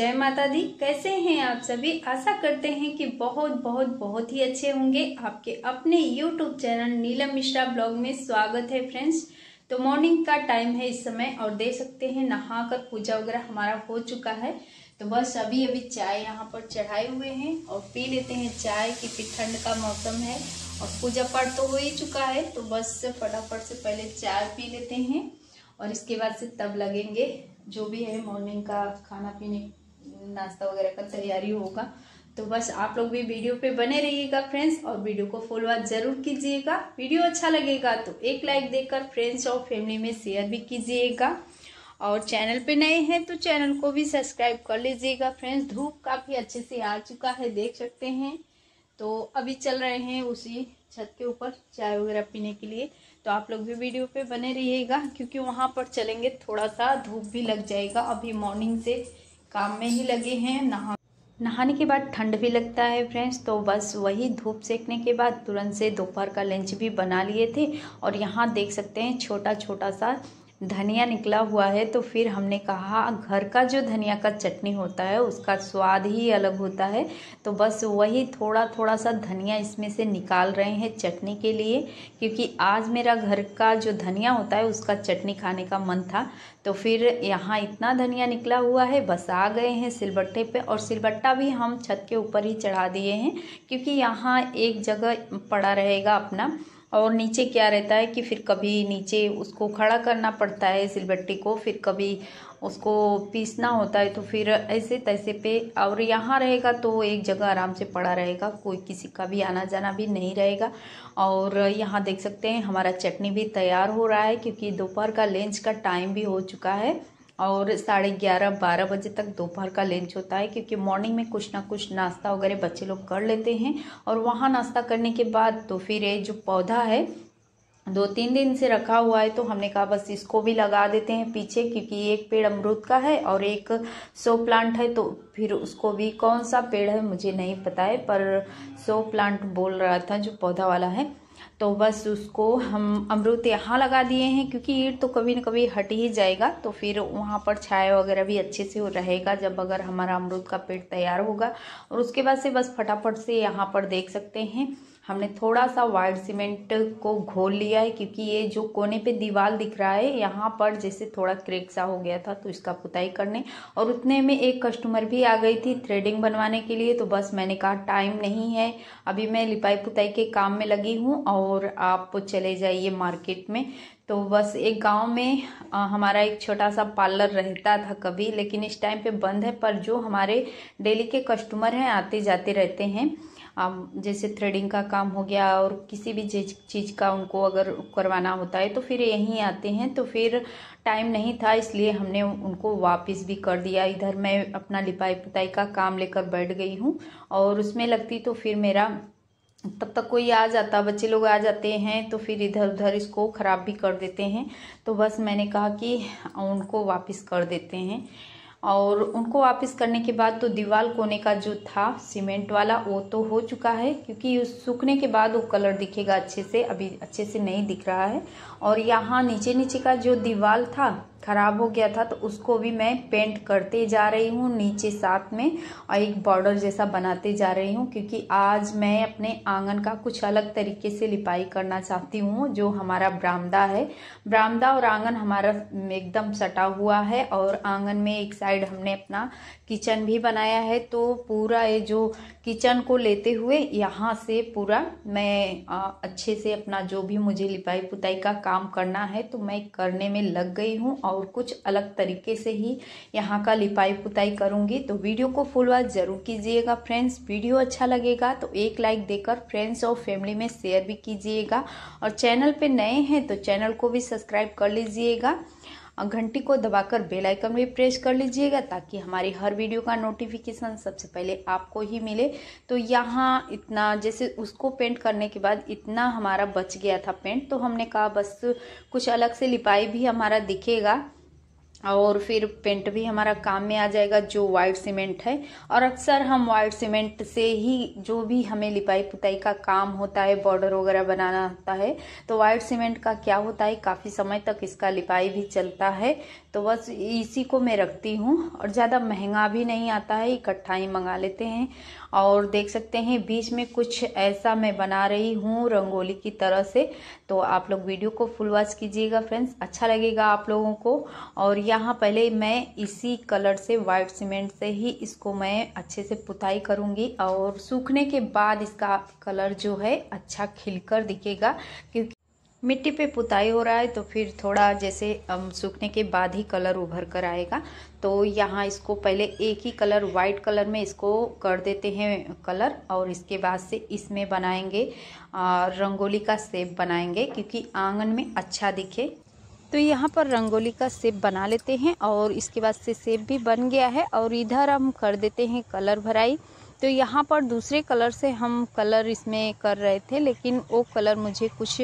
जय माता दी कैसे हैं आप सभी आशा करते हैं कि बहुत बहुत बहुत ही अच्छे होंगे आपके अपने YouTube channel Neelam Mishra blog में स्वागत है फ्रेंड्स तो मॉर्निंग का टाइम है इस समय और देख सकते हैं नहा कर पूजा वगैरह हमारा हो चुका है तो बस अभी अभी चाय यहाँ पर चढ़ाए हुए हैं और पी लेते हैं चाय क्योंकि ठंड का मौसम है और पूजा पाठ तो हो ही चुका है तो बस फटाफट से पहले चाय पी लेते हैं और इसके बाद से तब लगेंगे जो भी है मॉर्निंग का खाना पीने नाश्ता वगैरह का तैयारी होगा तो बस आप लोग भी वीडियो पे बने रहिएगा फ्रेंड्स और वीडियो को फॉलो जरूर कीजिएगा वीडियो अच्छा लगेगा तो एक लाइक देकर फ्रेंड्स और फैमिली में शेयर भी कीजिएगा और चैनल पे नए हैं तो चैनल को भी सब्सक्राइब कर लीजिएगा फ्रेंड्स धूप काफ़ी अच्छे से आ चुका है देख सकते हैं तो अभी चल रहे हैं उसी छत के ऊपर चाय वगैरह पीने के लिए तो आप लोग भी वीडियो पे बने रहिएगा क्योंकि वहाँ पर चलेंगे थोड़ा सा धूप भी लग जाएगा अभी मॉर्निंग से काम में ही लगे हैं नहा नहाने के बाद ठंड भी लगता है फ्रेंड्स तो बस वही धूप सेकने के बाद तुरंत से दोपहर का लंच भी बना लिए थे और यहाँ देख सकते हैं छोटा छोटा सा धनिया निकला हुआ है तो फिर हमने कहा घर का जो धनिया का चटनी होता है उसका स्वाद ही अलग होता है तो बस वही थोड़ा थोड़ा सा धनिया इसमें से निकाल रहे हैं चटनी के लिए क्योंकि आज मेरा घर का जो धनिया होता है उसका चटनी खाने का मन था तो फिर यहाँ इतना धनिया निकला हुआ है बस आ गए हैं सिलबट्टे पे और सिलबट्टा भी हम छत के ऊपर ही चढ़ा दिए हैं क्योंकि यहाँ एक जगह पड़ा रहेगा अपना और नीचे क्या रहता है कि फिर कभी नीचे उसको खड़ा करना पड़ता है सिलबट्टी को फिर कभी उसको पीसना होता है तो फिर ऐसे तैसे पे और यहाँ रहेगा तो एक जगह आराम से पड़ा रहेगा कोई किसी का भी आना जाना भी नहीं रहेगा और यहाँ देख सकते हैं हमारा चटनी भी तैयार हो रहा है क्योंकि दोपहर का लंच का टाइम भी हो चुका है और साढ़े ग्यारह बारह बजे तक दोपहर का लंच होता है क्योंकि मॉर्निंग में कुछ ना कुछ नाश्ता वगैरह बच्चे लोग कर लेते हैं और वहाँ नाश्ता करने के बाद तो फिर ये जो पौधा है दो तीन दिन से रखा हुआ है तो हमने कहा बस इसको भी लगा देते हैं पीछे क्योंकि एक पेड़ अमरूद का है और एक सो प्लांट है तो फिर उसको भी कौन सा पेड़ है मुझे नहीं पता है पर सो प्लांट बोल रहा था जो पौधा वाला है तो बस उसको हम अमरूद यहाँ लगा दिए हैं क्योंकि ईट तो कभी ना कभी हट ही जाएगा तो फिर वहाँ पर छाया वगैरह भी अच्छे से रहेगा जब अगर हमारा अमरूद का पेड़ तैयार होगा और उसके बाद से बस फटाफट से यहाँ पर देख सकते हैं हमने थोड़ा सा वाइट सीमेंट को घोल लिया है क्योंकि ये जो कोने पे दीवार दिख रहा है यहाँ पर जैसे थोड़ा क्रेक सा हो गया था तो इसका पुताई करने और उतने में एक कस्टमर भी आ गई थी थ्रेडिंग बनवाने के लिए तो बस मैंने कहा टाइम नहीं है अभी मैं लिपाई पुताई के काम में लगी हूँ और आप चले जाइए मार्केट में तो बस एक गांव में आ, हमारा एक छोटा सा पार्लर रहता था कभी लेकिन इस टाइम पे बंद है पर जो हमारे डेली के कस्टमर हैं आते जाते रहते हैं जैसे थ्रेडिंग का काम हो गया और किसी भी चीज़ का उनको अगर करवाना होता है तो फिर यहीं आते हैं तो फिर टाइम नहीं था इसलिए हमने उनको वापस भी कर दिया इधर मैं अपना लिपाई पुताई का काम लेकर बैठ गई हूँ और उसमें लगती तो फिर मेरा तब तक कोई आ जाता बच्चे लोग आ जाते हैं तो फिर इधर उधर इसको ख़राब भी कर देते हैं तो बस मैंने कहा कि उनको वापस कर देते हैं और उनको वापस करने के बाद तो दीवार कोने का जो था सीमेंट वाला वो तो हो चुका है क्योंकि सूखने के बाद वो कलर दिखेगा अच्छे से अभी अच्छे से नहीं दिख रहा है और यहाँ नीचे नीचे का जो दीवार था खराब हो गया था तो उसको भी मैं पेंट करते जा रही हूँ नीचे साथ में और एक बॉर्डर जैसा बनाते जा रही हूँ क्योंकि आज मैं अपने आंगन का कुछ अलग तरीके से लिपाई करना चाहती हूँ जो हमारा बरामदा है बरामदा और आंगन हमारा एकदम सटा हुआ है और आंगन में एक साइड हमने अपना किचन भी बनाया है तो पूरा ये जो किचन को लेते हुए यहाँ से पूरा मैं अच्छे से अपना जो भी मुझे लिपाई पुताई का काम करना है तो मैं करने में लग गई हूँ और कुछ अलग तरीके से ही यहाँ का लिपाई पुताई करूँगी तो वीडियो को फुल ज़रूर कीजिएगा फ्रेंड्स वीडियो अच्छा लगेगा तो एक लाइक देकर फ्रेंड्स और फैमिली में शेयर भी कीजिएगा और चैनल पर नए हैं तो चैनल को भी सब्सक्राइब कर लीजिएगा और घंटी को दबाकर बेल आइकन भी प्रेस कर लीजिएगा ताकि हमारी हर वीडियो का नोटिफिकेशन सबसे पहले आपको ही मिले तो यहाँ इतना जैसे उसको पेंट करने के बाद इतना हमारा बच गया था पेंट तो हमने कहा बस कुछ अलग से लिपाई भी हमारा दिखेगा और फिर पेंट भी हमारा काम में आ जाएगा जो वाइट सीमेंट है और अक्सर हम वाइट सीमेंट से ही जो भी हमें लिपाई पुताई का काम होता है बॉर्डर वगैरह बनाना होता है तो वाइट सीमेंट का क्या होता है काफ़ी समय तक इसका लिपाई भी चलता है तो बस इसी को मैं रखती हूँ और ज़्यादा महंगा भी नहीं आता है इकट्ठा ही मंगा लेते हैं और देख सकते हैं बीच में कुछ ऐसा मैं बना रही हूँ रंगोली की तरह से तो आप लोग वीडियो को फुल वॉच कीजिएगा फ्रेंड्स अच्छा लगेगा आप लोगों को और यहाँ पहले मैं इसी कलर से वाइट सीमेंट से ही इसको मैं अच्छे से पुताई करूँगी और सूखने के बाद इसका कलर जो है अच्छा खिलकर दिखेगा क्योंकि मिट्टी पे पुताई हो रहा है तो फिर थोड़ा जैसे सूखने के बाद ही कलर उभर कर आएगा तो यहाँ इसको पहले एक ही कलर वाइट कलर में इसको कर देते हैं कलर और इसके बाद से इसमें बनाएंगे रंगोली का सेप बनाएंगे क्योंकि आंगन में अच्छा दिखे तो यहाँ पर रंगोली का सेप बना लेते हैं और इसके बाद से सेप भी बन गया है और इधर हम कर देते हैं कलर भराई तो यहाँ पर दूसरे कलर से हम कलर इसमें कर रहे थे लेकिन वो कलर मुझे कुछ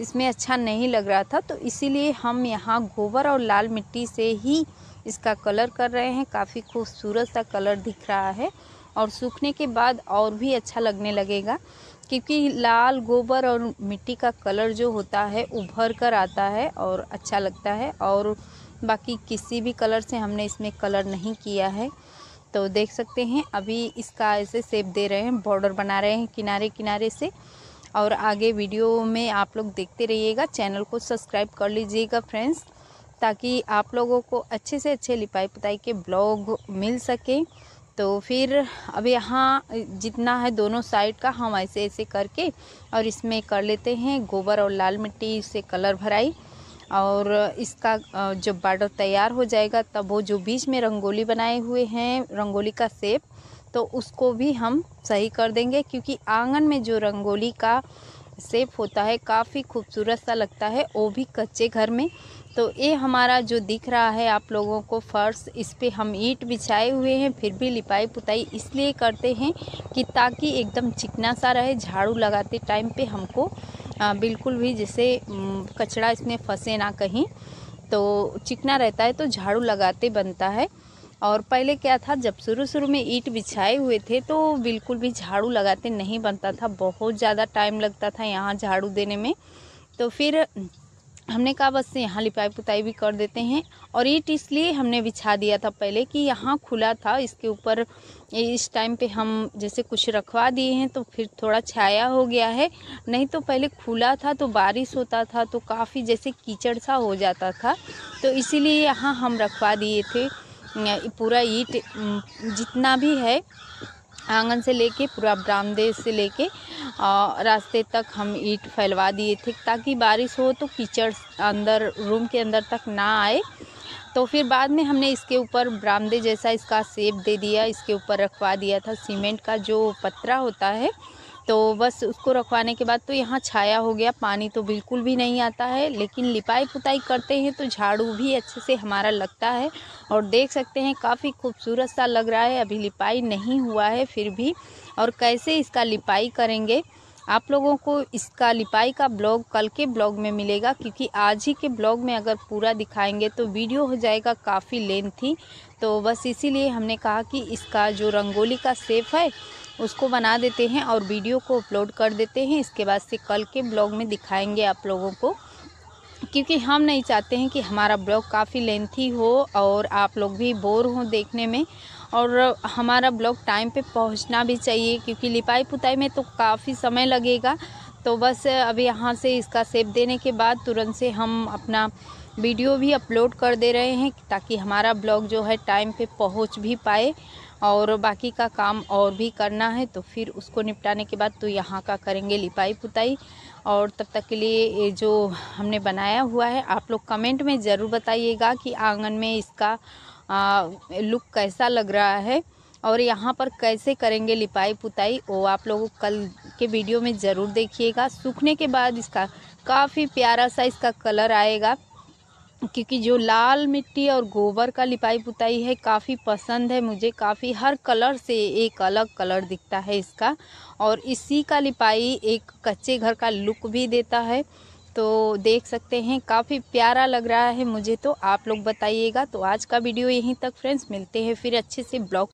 इसमें अच्छा नहीं लग रहा था तो इसीलिए हम यहाँ गोबर और लाल मिट्टी से ही इसका कलर कर रहे हैं काफ़ी खूबसूरत सा कलर दिख रहा है और सूखने के बाद और भी अच्छा लगने लगेगा क्योंकि लाल गोबर और मिट्टी का कलर जो होता है उभर कर आता है और अच्छा लगता है और बाकी किसी भी कलर से हमने इसमें कलर नहीं किया है तो देख सकते हैं अभी इसका ऐसे सेप दे रहे हैं बॉर्डर बना रहे हैं किनारे किनारे से और आगे वीडियो में आप लोग देखते रहिएगा चैनल को सब्सक्राइब कर लीजिएगा फ्रेंड्स ताकि आप लोगों को अच्छे से अच्छे लिपाई पुताई के ब्लॉग मिल सके तो फिर अब यहाँ जितना है दोनों साइड का हम ऐसे ऐसे करके और इसमें कर लेते हैं गोबर और लाल मिट्टी से कलर भराई और इसका जब बार्डर तैयार हो जाएगा तब वो जो बीच में रंगोली बनाए हुए हैं रंगोली का सेप तो उसको भी हम सही कर देंगे क्योंकि आंगन में जो रंगोली का सेप होता है काफ़ी खूबसूरत सा लगता है वो भी कच्चे घर में तो ये हमारा जो दिख रहा है आप लोगों को फर्श इस पर हम ईंट बिछाए हुए हैं फिर भी लिपाई पुताई इसलिए करते हैं कि ताकि एकदम चिकना सा रहे झाड़ू लगाते टाइम पे हमको आ, बिल्कुल भी जैसे कचड़ा इसमें फंसे ना कहीं तो चिकना रहता है तो झाड़ू लगाते बनता है और पहले क्या था जब शुरू शुरू में ईट बिछाए हुए थे तो बिल्कुल भी झाड़ू लगाते नहीं बनता था बहुत ज़्यादा टाइम लगता था यहाँ झाड़ू देने में तो फिर हमने कहा बस यहाँ लिपाई पुताई भी कर देते हैं और ईट इसलिए हमने बिछा दिया था पहले कि यहाँ खुला था इसके ऊपर इस टाइम पे हम जैसे कुछ रखवा दिए हैं तो फिर थोड़ा छाया हो गया है नहीं तो पहले खुला था तो बारिश होता था तो काफ़ी जैसे कीचड़ सा हो जाता था तो इसीलिए यहाँ हम रखवा दिए थे पूरा ईट जितना भी है आंगन से लेके पूरा बरामदे से लेके रास्ते तक हम ईट फैलवा दिए थे ताकि बारिश हो तो कीचड़ अंदर रूम के अंदर तक ना आए तो फिर बाद में हमने इसके ऊपर बरामदे जैसा इसका सेप दे दिया इसके ऊपर रखवा दिया था सीमेंट का जो पत्रा होता है तो बस उसको रखवाने के बाद तो यहाँ छाया हो गया पानी तो बिल्कुल भी नहीं आता है लेकिन लिपाई पुताई करते हैं तो झाड़ू भी अच्छे से हमारा लगता है और देख सकते हैं काफ़ी खूबसूरत सा लग रहा है अभी लिपाई नहीं हुआ है फिर भी और कैसे इसका लिपाई करेंगे आप लोगों को इसका लिपाई का ब्लॉग कल के ब्लॉग में मिलेगा क्योंकि आज ही के ब्लॉग में अगर पूरा दिखाएंगे तो वीडियो हो जाएगा काफ़ी लेंथी तो बस इसीलिए हमने कहा कि इसका जो रंगोली का सेफ है उसको बना देते हैं और वीडियो को अपलोड कर देते हैं इसके बाद से कल के ब्लॉग में दिखाएंगे आप लोगों को क्योंकि हम नहीं चाहते हैं कि हमारा ब्लॉग काफ़ी लेंथी हो और आप लोग भी बोर हो देखने में और हमारा ब्लॉग टाइम पे पहुंचना भी चाहिए क्योंकि लिपाई पुताई में तो काफ़ी समय लगेगा तो बस अब यहाँ से इसका सेप देने के बाद तुरंत से हम अपना वीडियो भी अपलोड कर दे रहे हैं ताकि हमारा ब्लॉग जो है टाइम पर पहुँच भी पाए और बाकी का काम और भी करना है तो फिर उसको निपटाने के बाद तो यहाँ का करेंगे लिपाई पुताई और तब तक के लिए ये जो हमने बनाया हुआ है आप लोग कमेंट में ज़रूर बताइएगा कि आंगन में इसका आ, लुक कैसा लग रहा है और यहाँ पर कैसे करेंगे लिपाई पुताई वो आप लोग कल के वीडियो में ज़रूर देखिएगा सूखने के बाद इसका काफ़ी प्यारा सा इसका कलर आएगा क्योंकि जो लाल मिट्टी और गोबर का लिपाई पुताई है काफ़ी पसंद है मुझे काफ़ी हर कलर से एक अलग कलर दिखता है इसका और इसी का लिपाई एक कच्चे घर का लुक भी देता है तो देख सकते हैं काफ़ी प्यारा लग रहा है मुझे तो आप लोग बताइएगा तो आज का वीडियो यहीं तक फ्रेंड्स मिलते हैं फिर अच्छे से ब्लॉग